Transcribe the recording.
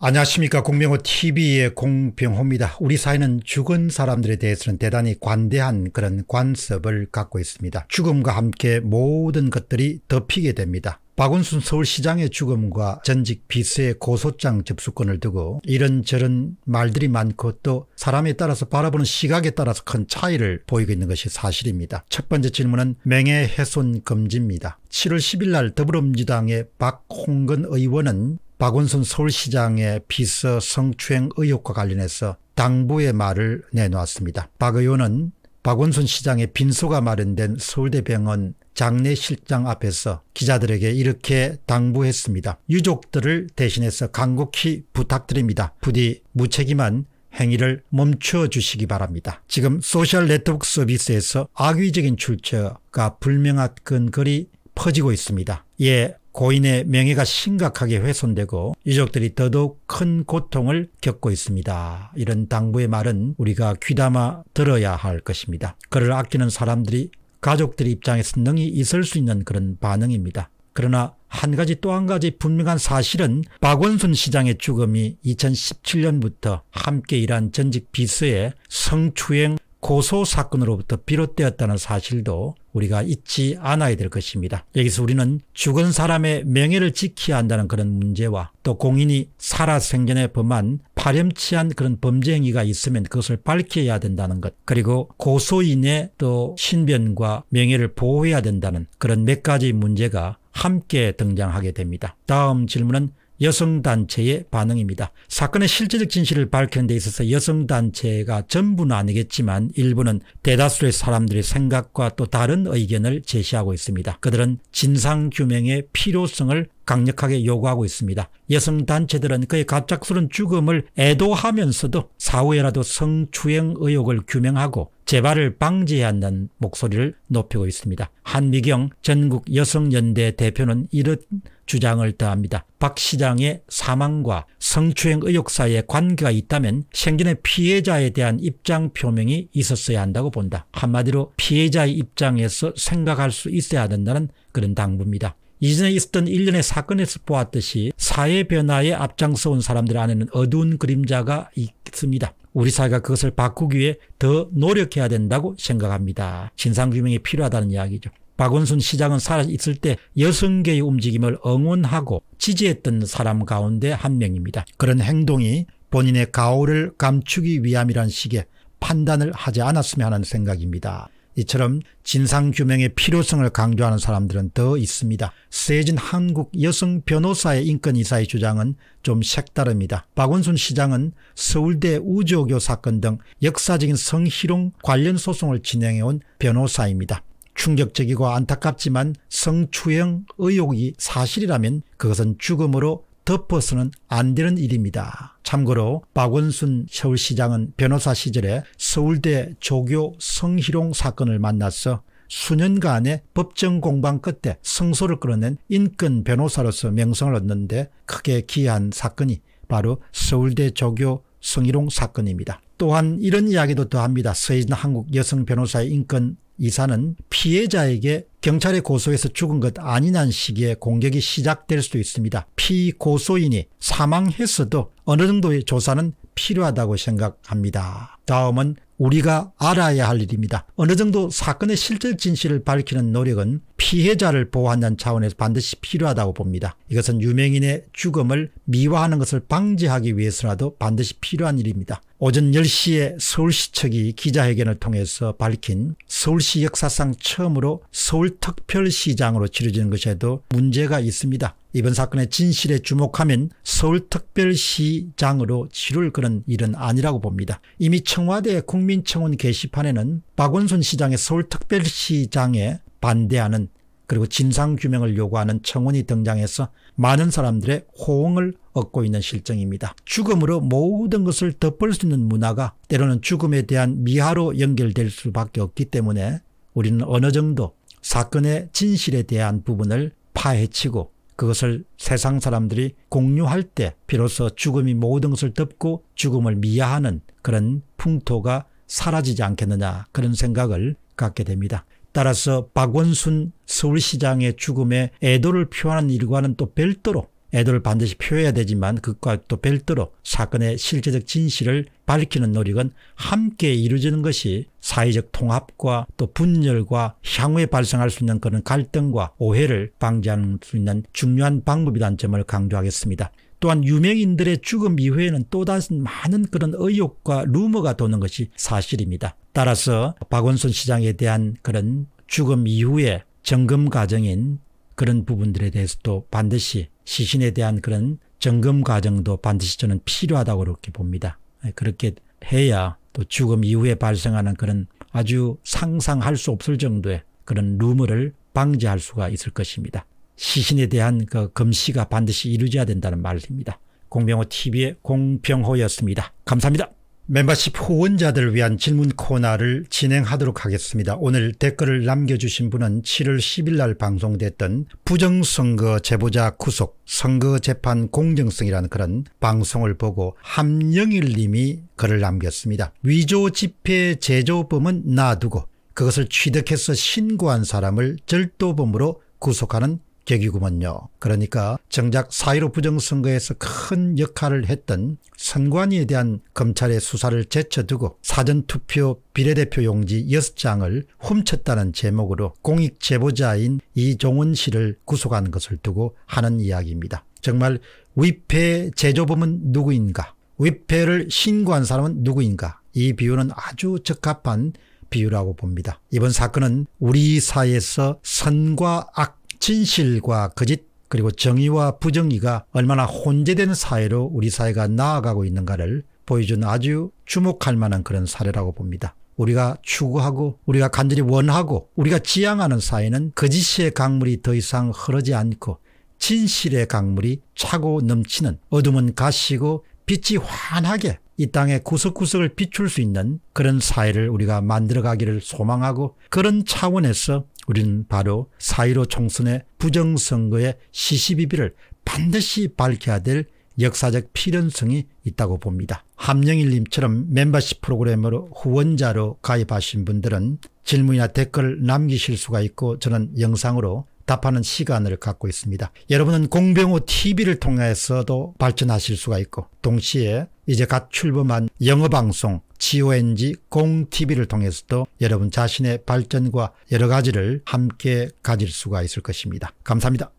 안녕하십니까. 공병호 TV의 공병호입니다. 우리 사회는 죽은 사람들에 대해서는 대단히 관대한 그런 관습을 갖고 있습니다. 죽음과 함께 모든 것들이 덮이게 됩니다. 박원순 서울시장의 죽음과 전직 비서의 고소장 접수권을 두고 이런저런 말들이 많고 또 사람에 따라서 바라보는 시각에 따라서 큰 차이를 보이고 있는 것이 사실입니다. 첫 번째 질문은 명예훼손 금지입니다. 7월 10일 날 더불어민주당의 박홍근 의원은 박원순 서울시장의 비서 성추행 의혹과 관련해서 당부의 말을 내놓았습니다. 박 의원은 박원순 시장의 빈소가 마련된 서울대병원 장례실장 앞에서 기자들에게 이렇게 당부했습니다. 유족들을 대신해서 간곡히 부탁드립니다. 부디 무책임한 행위를 멈추어 주시기 바랍니다. 지금 소셜 네트워크 서비스에서 악의적인 출처가 불명확한 글이 퍼지고 있습니다. 이 예, 고인의 명예가 심각하게 훼손되고 유족들이 더더욱 큰 고통을 겪고 있습니다. 이런 당부의 말은 우리가 귀담아 들어야 할 것입니다. 그를 아끼는 사람들이 가족들의 입장에서 능히 있을 수 있는 그런 반응입니다. 그러나 한 가지 또 한 가지 분명한 사실은 박원순 시장의 죽음이 2017년부터 함께 일한 전직 비서의 성추행 고소 사건으로부터 비롯되었다는 사실도 우리가 잊지 않아야 될 것입니다. 여기서 우리는 죽은 사람의 명예를 지켜야 한다는 그런 문제와 또 공인이 살아생전에 범한 파렴치한 그런 범죄 행위가 있으면 그것을 밝혀야 된다는 것 그리고 고소인의 또 신변과 명예를 보호해야 된다는 그런 몇 가지 문제가 함께 등장하게 됩니다. 다음 질문은 여성단체의 반응입니다. 사건의 실제적 진실을 밝히는 데 있어서 여성단체가 전부는 아니겠지만 일부는 대다수의 사람들의 생각과 또 다른 의견을 제시하고 있습니다. 그들은 진상규명의 필요성을 강력하게 요구하고 있습니다. 여성단체들은 그의 갑작스런 죽음을 애도하면서도 사후에라도 성추행 의혹을 규명하고 재발을 방지해야한다는 목소리를 높이고 있습니다. 한미경 전국 여성연대 대표는 이런 주장을 더합니다. 박 시장의 사망과 성추행 의혹 사이에 관계가 있다면 생전의 피해자에 대한 입장 표명이 있었어야 한다고 본다. 한마디로 피해자의 입장에서 생각할 수 있어야 된다는 그런 당부입니다. 이전에 있었던 일련의 사건에서 보았듯이 사회 변화에 앞장서 온 사람들 안에는 어두운 그림자가 있습니다. 우리 사회가 그것을 바꾸기 위해 더 노력해야 된다고 생각합니다. 진상규명이 필요하다는 이야기죠. 박원순 시장은 살아있을 때 여성계의 움직임을 응원하고 지지했던 사람 가운데 한 명입니다. 그런 행동이 본인의 가오를 감추기 위함이란 식의 판단을 하지 않았으면 하는 생각입니다. 이처럼 진상규명의 필요성을 강조하는 사람들은 더 있습니다. 세진 한국 여성 변호사의 인권이사의 주장은 좀 색다릅니다. 박원순 시장은 서울대 우주교 사건 등 역사적인 성희롱 관련 소송을 진행해온 변호사입니다. 충격적이고 안타깝지만 성추행 의혹이 사실이라면 그것은 죽음으로 덮어서는 안 되는 일입니다. 참고로 박원순 서울시장은 변호사 시절에 서울대 조교 성희롱 사건을 만나서 수년간의 법정 공방 끝에 성소를 끌어낸 인권 변호사로서 명성을 얻는데 크게 기여한 사건이 바로 서울대 조교 성희롱 사건입니다. 또한 이런 이야기도 더합니다. 서인 한국 여성 변호사의 인권 이사는 피해자에게 경찰에 고소해서 죽은 것 아니란 시기에 공격이 시작될 수도 있습니다. 피고소인이 사망했어도 어느 정도의 조사는 필요하다고 생각합니다. 다음은 우리가 알아야 할 일입니다. 어느 정도 사건의 실제 진실을 밝히는 노력은 피해자를 보호한다는 차원에서 반드시 필요하다고 봅니다. 이것은 유명인의 죽음을 미화하는 것을 방지하기 위해서라도 반드시 필요한 일입니다. 오전 10시에 서울시 측이 기자회견을 통해서 밝힌 서울시 역사상 처음으로 서울특별시장으로 치러지는 것에도 문제가 있습니다. 이번 사건의 진실에 주목하면 서울특별시장으로 치를 그런 일은 아니라고 봅니다. 이미 청와대 국민청원 게시판에는 박원순 시장의 서울특별시장에 반대하는 그리고 진상규명을 요구하는 청원이 등장해서 많은 사람들의 호응을 얻고 있는 실정입니다. 죽음으로 모든 것을 덮을 수 있는 문화가 때로는 죽음에 대한 미화로 연결될 수밖에 없기 때문에 우리는 어느 정도 사건의 진실에 대한 부분을 파헤치고 그것을 세상 사람들이 공유할 때 비로소 죽음이 모든 것을 덮고 죽음을 미화하는 그런 풍토가 사라지지 않겠느냐 그런 생각을 갖게 됩니다. 따라서 박원순 서울시장의 죽음에 애도를 표하는 일과는 또 별도로 애도를 반드시 표해야 되지만 그것과 또 별도로 사건의 실제적 진실을 밝히는 노력은 함께 이루어지는 것이 사회적 통합과 또 분열과 향후에 발생할 수 있는 그런 갈등과 오해를 방지할수 있는 중요한 방법이라는 점을 강조하겠습니다. 또한 유명인들의 죽음 이후에는 또다시 많은 그런 의혹과 루머가 도는 것이 사실입니다. 따라서 박원순 시장에 대한 그런 죽음 이후에 점검 과정인 그런 부분들에 대해서도 반드시 시신에 대한 그런 점검 과정도 반드시 저는 필요하다고 그렇게 봅니다. 예, 그렇게 해야 또 죽음 이후에 발생하는 그런 아주 상상할 수 없을 정도의 그런 루머를 방지할 수가 있을 것입니다. 시신에 대한 그 검시가 반드시 이루어져야 된다는 말입니다. 공병호 TV의 공병호였습니다. 감사합니다. 멤버십 후원자들을 위한 질문 코너를 진행하도록 하겠습니다. 오늘 댓글을 남겨주신 분은 7월 10일 날 방송됐던 부정선거 제보자 구속 선거재판 공정성이라는 그런 방송을 보고 함영일 님이 글을 남겼습니다. 위조 집회 제조범은 놔두고 그것을 취득해서 신고한 사람을 절도범으로 구속하는 객이구먼요. 그러니까 정작 사1로 부정선거에서 큰 역할을 했던 선관위에 대한 검찰의 수사를 제쳐두고 사전투표 비례대표 용지 6장을 훔쳤다는 제목으로 공익 제보자인 이종원 씨를 구속한 것을 두고 하는 이야기입니다. 정말 위패 제조범은 누구인가 위패를 신고한 사람은 누구인가 이 비유는 아주 적합한 비유라고 봅니다. 이번 사건은 우리 사회에서 선과 악 진실과 거짓 그리고 정의와 부정의가 얼마나 혼재된 사회로 우리 사회가 나아가고 있는가를 보여준 아주 주목할 만한 그런 사례라고 봅니다. 우리가 추구하고 우리가 간절히 원하고 우리가 지향하는 사회는 거짓의 강물이 더 이상 흐르지 않고 진실의 강물이 차고 넘치는 어둠은 가시고 빛이 환하게 이 땅의 구석구석을 비출 수 있는 그런 사회를 우리가 만들어가기를 소망하고 그런 차원에서 우리는 바로 사이로 총선의 부정선거의 시시비비를 반드시 밝혀야 될 역사적 필연성이 있다고 봅니다. 함영일님처럼 멤버십 프로그램으로 후원자로 가입하신 분들은 질문이나 댓글 남기실 수가 있고 저는 영상으로 답하는 시간을 갖고 있습니다. 여러분은 공병호 TV를 통해서도 발전하실 수가 있고 동시에 이제 갓 출범한 영어방송 GONG 공TV를 통해서도 여러분 자신의 발전과 여러 가지를 함께 가질 수가 있을 것입니다. 감사합니다.